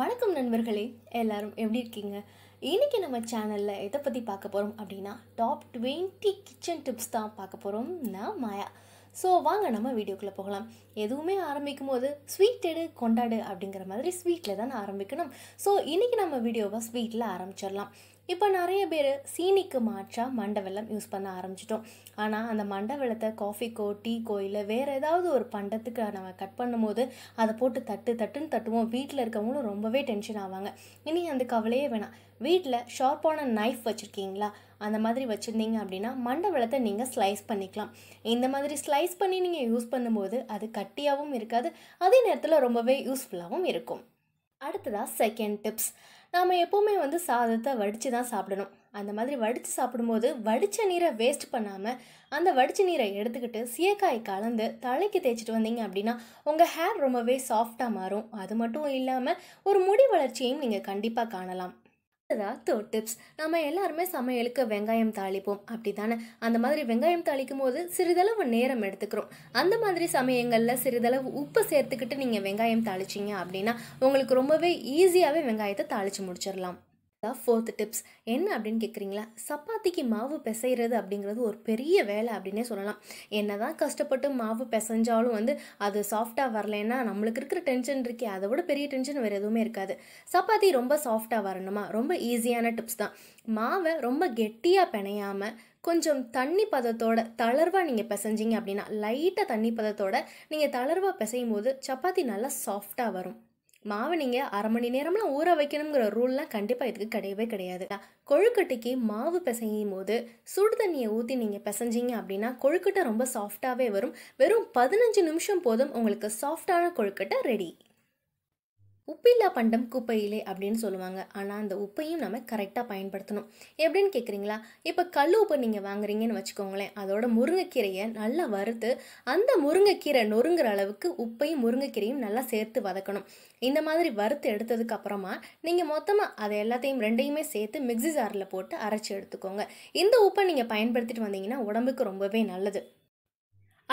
வணக்கம் நண்பர்களே எல்லாரும் எப்படி இருக்கீங்க இன்றைக்கி நம்ம சேனலில் எதை பற்றி பார்க்க போகிறோம் அப்படின்னா டாப் டுவெண்ட்டி கிச்சன் டிப்ஸ் தான் பார்க்க போகிறோம் நான் மாயா ஸோ வாங்க நம்ம வீடியோக்குள்ளே போகலாம் எதுவுமே ஆரம்பிக்கும் போது ஸ்வீட் எடு கொண்டாடு அப்படிங்கிற மாதிரி ஸ்வீட்டில் தான் ஆரம்பிக்கணும் ஸோ இன்றைக்கி நம்ம வீடியோவை ஸ்வீட்டில் ஆரம்பிச்சிடலாம் இப்போ நிறைய பேர் சீனிக்கு மாற்றாக மண்டை வெள்ளம் யூஸ் பண்ண ஆரம்பிச்சிட்டோம் ஆனால் அந்த மண்டை வெள்ளத்தை காஃபிக்கோ டீக்கோ இல்லை வேறு ஏதாவது ஒரு பண்டத்துக்கு நம்ம கட் பண்ணும்போது அதை போட்டு தட்டு தட்டுன்னு தட்டுவோம் வீட்டில் இருக்கவங்களும் ரொம்பவே டென்ஷன் ஆவாங்க இனி அந்த கவலையே வேணாம் வீட்டில் ஷார்ப்பான நைஃப் வச்சுருக்கீங்களா அந்த மாதிரி வச்சுருந்தீங்க அப்படின்னா மண்டவெல்லத்தை நீங்கள் ஸ்லைஸ் பண்ணிக்கலாம் இந்த மாதிரி ஸ்லைஸ் பண்ணி நீங்கள் யூஸ் பண்ணும்போது அது கட்டியாகவும் இருக்காது அதே நேரத்தில் ரொம்பவே யூஸ்ஃபுல்லாகவும் இருக்கும் அடுத்ததாக செகண்ட் டிப்ஸ் நாம் எப்போவுமே வந்து சாதத்தை வடித்து தான் சாப்பிடணும் அந்த மாதிரி வடித்து சாப்பிடும்போது வடித்த நீரை வேஸ்ட் பண்ணாமல் அந்த வடித்த நீரை எடுத்துக்கிட்டு சீயக்காய் கலந்து தலைக்கு தேய்ச்சிட்டு வந்தீங்க அப்படின்னா உங்கள் ஹேர் ரொம்பவே சாஃப்டாக மாறும் அது மட்டும் இல்லாமல் ஒரு முடி வளர்ச்சியையும் நீங்கள் கண்டிப்பாக காணலாம் அடுத்ததாக டிப்ஸ் நம்ம எல்லாருமே சமையலுக்கு வெங்காயம் தாளிப்போம் அப்படி தானே அந்த மாதிரி வெங்காயம் தாளிக்கும் போது சிறிதளவு நேரம் எடுத்துக்கிறோம் அந்த மாதிரி சமயங்களில் சிறிதளவு உப்பு சேர்த்துக்கிட்டு நீங்கள் வெங்காயம் தாளிச்சிங்க அப்படின்னா உங்களுக்கு ரொம்பவே ஈஸியாகவே வெங்காயத்தை தாளித்து முடிச்சிடலாம் அதான் ஃபோர்த் டிப்ஸ் என்ன அப்படின்னு கேட்குறீங்களா சப்பாத்திக்கு மாவு பிசைகிறது அப்படிங்கிறது ஒரு பெரிய வேலை அப்படின்னே சொல்லலாம் என்ன தான் கஷ்டப்பட்டு மாவு பிசைஞ்சாலும் வந்து அது சாஃப்டாக வரலன்னா நம்மளுக்கு இருக்கிற டென்ஷன் இருக்கே அதை விட பெரிய டென்ஷன் வேறு எதுவுமே இருக்காது சப்பாத்தி ரொம்ப சாஃப்டாக வரணுமா ரொம்ப ஈஸியான டிப்ஸ் தான் மாவை ரொம்ப கெட்டியாக பிணையாமல் கொஞ்சம் தண்ணி பதத்தோட தளர்வாக நீங்கள் பிசைஞ்சிங்க அப்படின்னா லைட்டாக தண்ணி பதத்தோட நீங்கள் தளர்வாக பிசையும் போது சப்பாத்தி நல்லா சாஃப்டாக வரும் மாவை நீங்கள் அரை மணி நேரம்லாம் ஊற வைக்கணுங்கிற ரூல்லாம் கண்டிப்பாக இதுக்கு கிடையவே கிடையாது கொழுக்கட்டைக்கு மாவு பிசையும் போது சுடு தண்ணியை ஊற்றி நீங்கள் பிசைஞ்சிங்க அப்படின்னா கொழுக்கட்டை ரொம்ப சாஃப்டாகவே வரும் வெறும் பதினஞ்சு நிமிஷம் போதும் உங்களுக்கு சாஃப்டான கொழுக்கட்டை ரெடி உப்பில்லா பண்டம் குப்பையிலே அப்படின்னு சொல்லுவாங்க ஆனால் அந்த உப்பையும் நம்ம கரெக்டாக பயன்படுத்தணும் எப்படின்னு கேட்குறீங்களா இப்போ கல் உப்பு நீங்கள் வாங்குறீங்கன்னு வச்சுக்கோங்களேன் அதோட முருங்கைக்கீரையை நல்லா வறுத்து அந்த முருங்கைக்கீரை நொறுங்குற அளவுக்கு உப்பையும் முருங்கைக்கீரையும் நல்லா சேர்த்து வதக்கணும் இந்த மாதிரி வறுத்து எடுத்ததுக்கு அப்புறமா நீங்கள் மொத்தமாக அதை எல்லாத்தையும் ரெண்டையுமே சேர்த்து மிக்ஸி ஜாரில் போட்டு அரைச்சி எடுத்துக்கோங்க இந்த உப்பை நீங்கள் பயன்படுத்திட்டு வந்தீங்கன்னா உடம்புக்கு ரொம்பவே நல்லது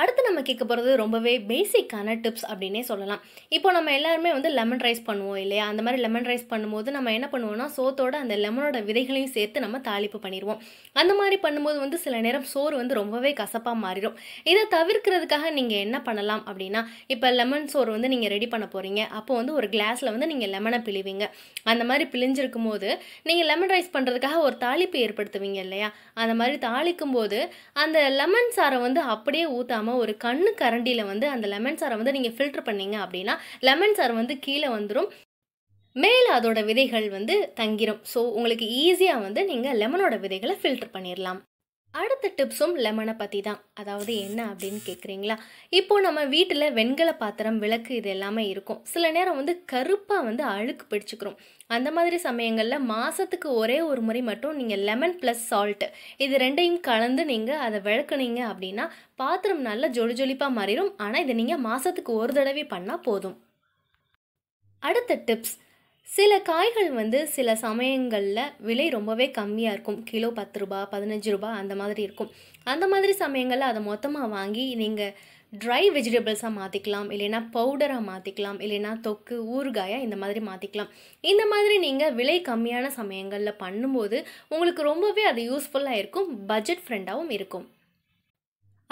அடுத்து நம்ம கேட்க போகிறது ரொம்பவே பேசிக்கான டிப்ஸ் அப்படின்னே சொல்லலாம் இப்போ நம்ம எல்லாருமே வந்து லெமன் ரைஸ் பண்ணுவோம் இல்லையா அந்த மாதிரி லெமன் ரைஸ் பண்ணும்போது நம்ம என்ன பண்ணுவோம்னா சோத்தோட அந்த லெமனோட விதைகளையும் சேர்த்து நம்ம தாளிப்பு பண்ணிடுவோம் அந்த மாதிரி பண்ணும்போது வந்து சில நேரம் சோறு வந்து ரொம்பவே கசப்பாக மாறிடும் இதை தவிர்க்கிறதுக்காக நீங்கள் என்ன பண்ணலாம் அப்படின்னா இப்போ லெமன் சோறு வந்து நீங்கள் ரெடி பண்ண போகிறீங்க அப்போ வந்து ஒரு கிளாஸில் வந்து நீங்கள் லெமனை பிழிவீங்க அந்த மாதிரி பிழிஞ்சிருக்கும் போது நீங்கள் லெமன் ரைஸ் பண்ணுறதுக்காக ஒரு தாளிப்பு ஏற்படுத்துவீங்க இல்லையா அந்த மாதிரி தாளிக்கும் போது அந்த லெமன் சாரை வந்து அப்படியே ஊற்றாமல் நம்ம ஒரு கண்ணு கரண்டியில் வந்து அந்த லெமன் சாரை வந்து நீங்கள் ஃபில்ட்ரு பண்ணீங்க அப்படின்னா லெமன் சார் வந்து கீழே வந்துடும் மேலே அதோட விதைகள் வந்து தங்கிரும் ஸோ உங்களுக்கு ஈஸியாக வந்து நீங்கள் லெமனோட விதைகளை ஃபில்டர் பண்ணிடலாம் அடுத்த டிப்ஸும் லெமனை பற்றி தான் அதாவது என்ன அப்படின்னு கேட்குறீங்களா இப்போது நம்ம வீட்டில் வெண்கல பாத்திரம் விளக்கு இது எல்லாமே இருக்கும் சில நேரம் வந்து கருப்பாக வந்து அழுக்கு பிடிச்சிக்கிறோம் அந்த மாதிரி சமயங்களில் மாதத்துக்கு ஒரே ஒரு முறை மட்டும் நீங்கள் லெமன் ப்ளஸ் சால்ட்டு இது ரெண்டையும் கலந்து நீங்கள் அதை விளக்குனீங்க அப்படின்னா பாத்திரம் நல்லா ஜொலி ஜொலிப்பாக மாறிடும் ஆனால் இதை நீங்கள் மாதத்துக்கு ஒரு தடவை பண்ணால் போதும் அடுத்த டிப்ஸ் சில காய்கள் வந்து சில சமயங்களில் விலை ரொம்பவே கம்மியாக இருக்கும் கிலோ பத்து ரூபா பதினஞ்சு ரூபா அந்த மாதிரி இருக்கும் அந்த மாதிரி சமயங்களில் அதை மொத்தமாக வாங்கி நீங்கள் ட்ரை வெஜிடபிள்ஸாக மாற்றிக்கலாம் இல்லைன்னா பவுடராக மாற்றிக்கலாம் இல்லைன்னா தொக்கு ஊறுகாயாக இந்த மாதிரி மாற்றிக்கலாம் இந்த மாதிரி நீங்கள் விலை கம்மியான சமயங்களில் பண்ணும்போது உங்களுக்கு ரொம்பவே அது யூஸ்ஃபுல்லாக இருக்கும் பட்ஜெட் ஃப்ரெண்டாகவும் இருக்கும்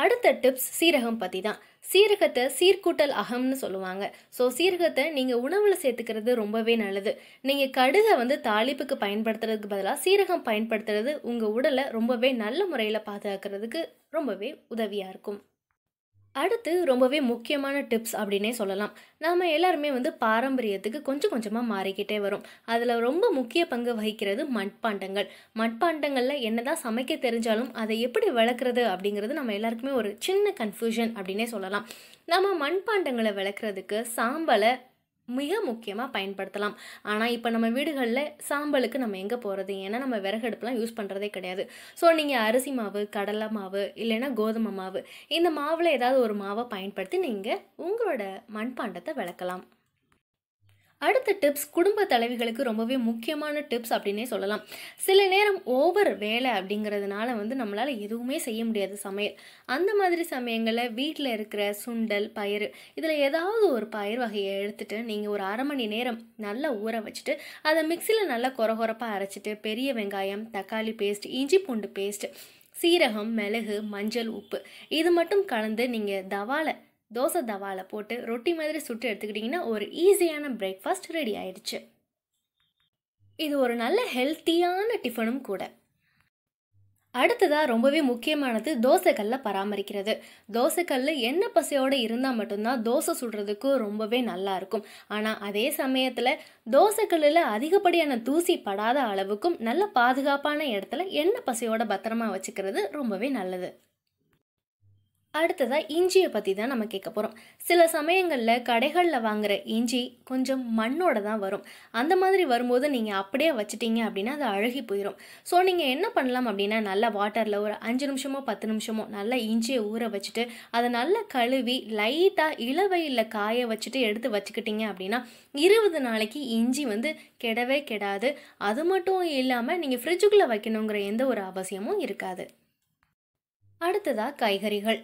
அடுத்த டிப்ஸ் சீரகம் பற்றி தான் சீரகத்தை சீர்கூட்டல் அகம்னு சொல்லுவாங்க ஸோ சீரகத்தை நீங்கள் உணவில் சேர்த்துக்கிறது ரொம்பவே நல்லது நீங்கள் கடுகை வந்து தாளிப்புக்கு பயன்படுத்துறதுக்கு பதிலாக சீரகம் பயன்படுத்துறது உங்கள் உடலை ரொம்பவே நல்ல முறையில் பாதுகாக்கிறதுக்கு ரொம்பவே உதவியாக இருக்கும் அடுத்து ரொம்பவே முக்கியமான டிப்ஸ் அப்படின்னே சொல்லலாம் நாம் எல்லாருமே வந்து பாரம்பரியத்துக்கு கொஞ்சம் கொஞ்சமாக மாறிக்கிட்டே வரும் அதில் ரொம்ப முக்கிய பங்கு வகிக்கிறது மண்பாண்டங்களில் என்ன தான் சமைக்க தெரிஞ்சாலும் அதை எப்படி விளக்குறது அப்படிங்கிறது நம்ம எல்லாருக்குமே ஒரு சின்ன கன்ஃபியூஷன் அப்படின்னே சொல்லலாம் நம்ம மண்பாண்டங்களை விளக்குறதுக்கு சாம்பலை மிக முக்கியமாக பயன்படுத்தலாம் ஆனால் இப்போ நம்ம வீடுகளில் சாம்பலுக்கு நம்ம எங்கே போகிறது ஏன்னா நம்ம விறகடுப்புலாம் யூஸ் பண்ணுறதே கிடையாது ஸோ நீங்கள் அரிசி மாவு கடலை மாவு இல்லைன்னா கோதுமை மாவு இந்த மாவில் ஏதாவது ஒரு மாவை பயன்படுத்தி நீங்கள் உங்களோட மண்பாண்டத்தை விளக்கலாம் அடுத்த டிப்ஸ் குடும்ப தலைவிகளுக்கு ரொம்பவே முக்கியமான டிப்ஸ் அப்படின்னே சொல்லலாம் சில நேரம் ஓவர் வேலை அப்படிங்கிறதுனால வந்து நம்மளால் எதுவுமே செய்ய முடியாது சமையல் அந்த மாதிரி சமயங்களில் வீட்டில் இருக்கிற சுண்டல் பயிர் இதில் ஏதாவது ஒரு பயிர் வகையை எடுத்துகிட்டு நீங்கள் ஒரு அரை மணி நேரம் நல்லா ஊற வச்சுட்டு அதை மிக்சியில் நல்லா குறகுறப்பாக அரைச்சிட்டு பெரிய வெங்காயம் தக்காளி பேஸ்ட் இஞ்சி பூண்டு பேஸ்ட் சீரகம் மிளகு மஞ்சள் உப்பு இது மட்டும் கலந்து நீங்கள் தவாலை தோசை தவாவில் போட்டு ரொட்டி மாதிரி சுட்டு எடுத்துக்கிட்டிங்கன்னா ஒரு ஈஸியான பிரேக்ஃபாஸ்ட் ரெடி ஆயிடுச்சு இது ஒரு நல்ல ஹெல்த்தியான டிஃபனும் கூட அடுத்ததாக ரொம்பவே முக்கியமானது தோசைக்கல்லை பராமரிக்கிறது தோசைக்கல் என்ன பசையோடு இருந்தால் மட்டும்தான் தோசை சுடுறதுக்கு ரொம்பவே நல்லாயிருக்கும் ஆனால் அதே சமயத்தில் தோசைக்கல்லில் அதிகப்படியான தூசி படாத அளவுக்கும் நல்ல பாதுகாப்பான இடத்துல எண்ணெய் பசையோட பத்திரமா வச்சுக்கிறது ரொம்பவே நல்லது அடுத்ததாக இஞ்சியை பற்றி தான் நம்ம கேட்க போகிறோம் சில சமயங்களில் கடைகளில் வாங்குகிற இஞ்சி கொஞ்சம் மண்ணோட தான் வரும் அந்த மாதிரி வரும்போது நீங்கள் அப்படியே வச்சுட்டீங்க அப்படின்னா அது அழுகி போயிடும் ஸோ நீங்கள் என்ன பண்ணலாம் அப்படின்னா நல்லா வாட்டரில் ஒரு அஞ்சு நிமிஷமோ பத்து நிமிஷமோ நல்லா இஞ்சியை ஊற வச்சுட்டு அதை நல்லா கழுவி லைட்டாக இளவையில் காய வச்சுட்டு எடுத்து வச்சுக்கிட்டீங்க அப்படின்னா இருபது நாளைக்கு இஞ்சி வந்து கெடவே கெடாது அது மட்டும் இல்லாமல் நீங்கள் ஃப்ரிட்ஜுக்குள்ளே வைக்கணுங்கிற எந்த ஒரு அவசியமும் இருக்காது அடுத்ததாக காய்கறிகள்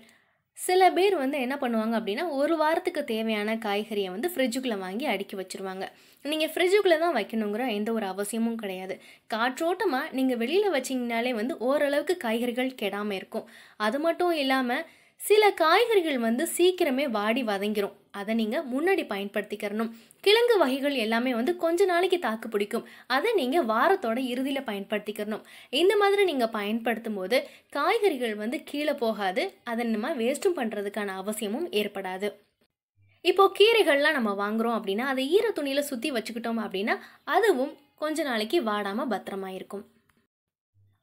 சில பேர் வந்து என்ன பண்ணுவாங்க அப்படின்னா ஒரு வாரத்துக்கு தேவையான காய்கறியை வந்து ஃப்ரிட்ஜுக்குள்ளே வாங்கி அடுக்கி வச்சுருவாங்க நீங்கள் ஃப்ரிட்ஜுக்குள்ளே தான் வைக்கணுங்கிற எந்த ஒரு அவசியமும் கிடையாது காற்றோட்டமாக நீங்கள் வெளியில் வச்சிங்கனாலே வந்து ஓரளவுக்கு காய்கறிகள் கெடாமல் இருக்கும் அது மட்டும் இல்லாமல் சில காய்கறிகள் வந்து சீக்கிரமே வாடி வதங்கிரும் அதை நீங்கள் முன்னாடி பயன்படுத்திக்கிறணும் கிழங்கு வகைகள் எல்லாமே வந்து கொஞ்ச நாளைக்கு தாக்கு பிடிக்கும் அதை நீங்கள் வாரத்தோட இறுதியில் பயன்படுத்திக்கிறணும் இந்த மாதிரி நீங்கள் பயன்படுத்தும் போது காய்கறிகள் வந்து கீழே போகாது அதை நம்ம வேஸ்ட்டும் பண்ணுறதுக்கான அவசியமும் ஏற்படாது இப்போது கீரைகள்லாம் நம்ம வாங்குகிறோம் அப்படின்னா அதை ஈர துணியில் சுற்றி வச்சுக்கிட்டோம் அப்படின்னா அதுவும் கொஞ்ச நாளைக்கு வாடாமல் பத்திரமாயிருக்கும் இருக்கும்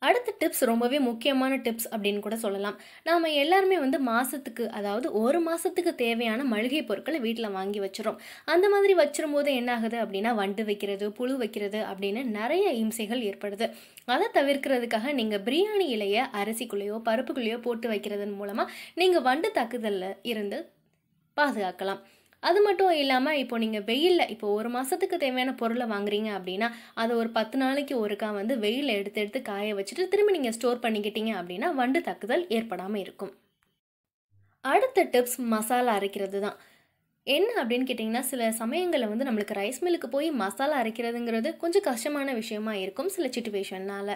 அடுத்த டிப்ஸ் ரொம்பவே முக்கியமான டிப்ஸ் அப்படின்னு கூட சொல்லலாம் நாம் எல்லாருமே வந்து மாதத்துக்கு அதாவது ஒரு மாதத்துக்கு தேவையான மளிகை பொருட்களை வீட்டில் வாங்கி வச்சுரும் அந்த மாதிரி வச்சிரும் போது என்ன ஆகுது அப்படின்னா வண்டு வைக்கிறது புழு வைக்கிறது அப்படின்னு நிறைய இம்சைகள் ஏற்படுது அதை தவிர்க்கிறதுக்காக நீங்கள் பிரியாணி இலையை அரிசிக்குள்ளேயோ பருப்புக்குள்ளேயோ போட்டு வைக்கிறதன் மூலமாக நீங்கள் வண்டு தாக்குதலில் இருந்து பாதுகாக்கலாம் அது மட்டும் இல்லாமல் இப்போ நீங்கள் வெயிலில் இப்போ ஒரு மாதத்துக்கு தேவையான பொருளை வாங்குறீங்க அப்படின்னா அதை ஒரு பத்து நாளைக்கு ஒருக்கா வந்து வெயிலில் எடுத்து எடுத்து காய வச்சுட்டு திரும்பி நீங்கள் ஸ்டோர் பண்ணிக்கிட்டீங்க அப்படின்னா வண்டு தக்குதல் ஏற்படாமல் இருக்கும் அடுத்த டிப்ஸ் மசாலா அரைக்கிறது தான் என்ன அப்படின்னு கேட்டிங்கன்னா சில சமயங்களில் வந்து நம்மளுக்கு ரைஸ் மில்லுக்கு போய் மசாலா அரைக்கிறதுங்கிறது கொஞ்சம் கஷ்டமான விஷயமா இருக்கும் சில சுச்சுவேஷன்னால்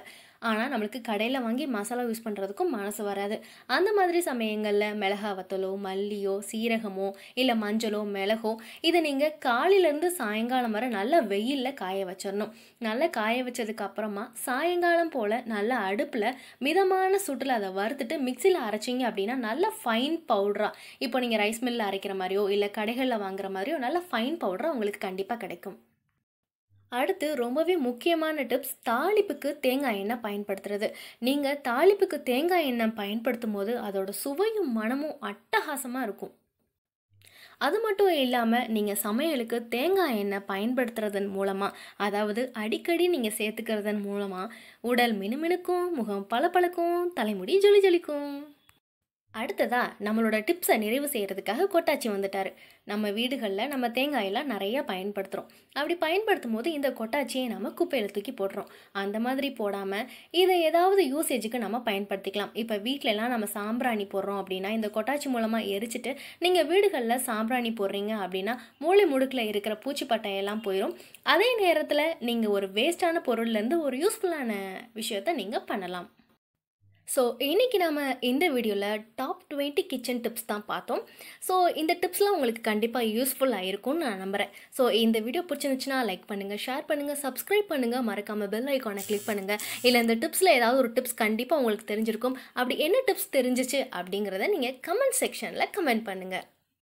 ஆனால் நம்மளுக்கு கடையில் வாங்கி மசாலா யூஸ் பண்ணுறதுக்கும் மனசு வராது அந்த மாதிரி சமயங்களில் மிளகா வத்தலோ மல்லியோ சீரகமோ இல்லை மஞ்சளோ மிளகோ இதை நீங்கள் காலையிலேருந்து சாயங்காலம் வர நல்லா வெயிலில் காய வச்சிடணும் நல்லா காய வச்சதுக்கு அப்புறமா சாயங்காலம் போல் நல்லா அடுப்பில் மிதமான சுட்டில் அதை வறுத்துட்டு மிக்சியில் அரைச்சிங்க அப்படின்னா நல்லா ஃபைன் பவுடராக இப்போ நீங்கள் ரைஸ் மில்லில் அரைக்கிற மாதிரியோ இல்லை கடைகளில் வாங்குற மாதிரியோ நல்லா ஃபைன் பவுடராக உங்களுக்கு கண்டிப்பாக கிடைக்கும் அடுத்து ரொம்பவே முக்கியமான டிப்ஸ் தாளிப்புக்கு தேங்காய் எண்ணெய் பயன்படுத்துறது நீங்கள் தாளிப்புக்கு தேங்காய் எண்ணெய் பயன்படுத்தும் போது அதோட சுவையும் மனமும் அட்டகாசமாக இருக்கும் அது மட்டும் இல்லாமல் நீங்கள் சமையலுக்கு தேங்காய் எண்ணெய் பயன்படுத்துறதன் மூலமாக அதாவது அடிக்கடி நீங்கள் சேர்த்துக்கிறதன் மூலமாக உடல் மினுமினுக்கும் முகம் பளபளக்கும் தலைமுடி ஜொலி ஜொலிக்கும் அடுத்ததாக நம்மளோட டிப்ஸை நிறைவு செய்கிறதுக்காக கொட்டாச்சி வந்துட்டார் நம்ம வீடுகளில் நம்ம தேங்காயெல்லாம் நிறையா பயன்படுத்துகிறோம் அப்படி பயன்படுத்தும் போது இந்த கொட்டாச்சியை நம்ம குப்பையில் தூக்கி போடுறோம் அந்த மாதிரி போடாமல் இதை ஏதாவது யூசேஜுக்கு நம்ம பயன்படுத்திக்கலாம் இப்போ வீட்டிலலாம் நம்ம சாம்பிராணி போடுறோம் அப்படின்னா இந்த கொட்டாச்சி மூலமாக எரிச்சிட்டு நீங்கள் வீடுகளில் சாம்பிராணி போடுறீங்க அப்படின்னா மூளை முடுக்கில் இருக்கிற பூச்சி பட்டையெல்லாம் போயிடும் அதே நேரத்தில் நீங்கள் ஒரு வேஸ்டான பொருள்லேருந்து ஒரு யூஸ்ஃபுல்லான விஷயத்த நீங்கள் பண்ணலாம் ஸோ இன்றைக்கி நாம் இந்த வீடியோவில் டாப் டுவெண்ட்டி கிச்சன் டிப்ஸ் தான் பார்த்தோம் ஸோ இந்த டிப்ஸ்லாம் உங்களுக்கு கண்டிப்பாக யூஸ்ஃபுல்லாக இருக்கும்னு நான் நம்புகிறேன் ஸோ இந்த வீடியோ பிடிச்சிருந்துச்சுன்னா லைக் பண்ணுங்கள் ஷேர் பண்ணுங்கள் சப்ஸ்கிரைப் பண்ணுங்கள் மறக்காமல் பெல் ஐக்கானை கிளிக் பண்ணுங்கள் இல்லை இந்த டிப்ஸில் ஏதாவது ஒரு டிப்ஸ் கண்டிப்பாக உங்களுக்கு தெரிஞ்சிருக்கும் அப்படி என்ன டிப்ஸ் தெரிஞ்சிச்சு அப்படிங்கிறத நீங்கள் கமெண்ட் செக்ஷனில் கமெண்ட் பண்ணுங்கள்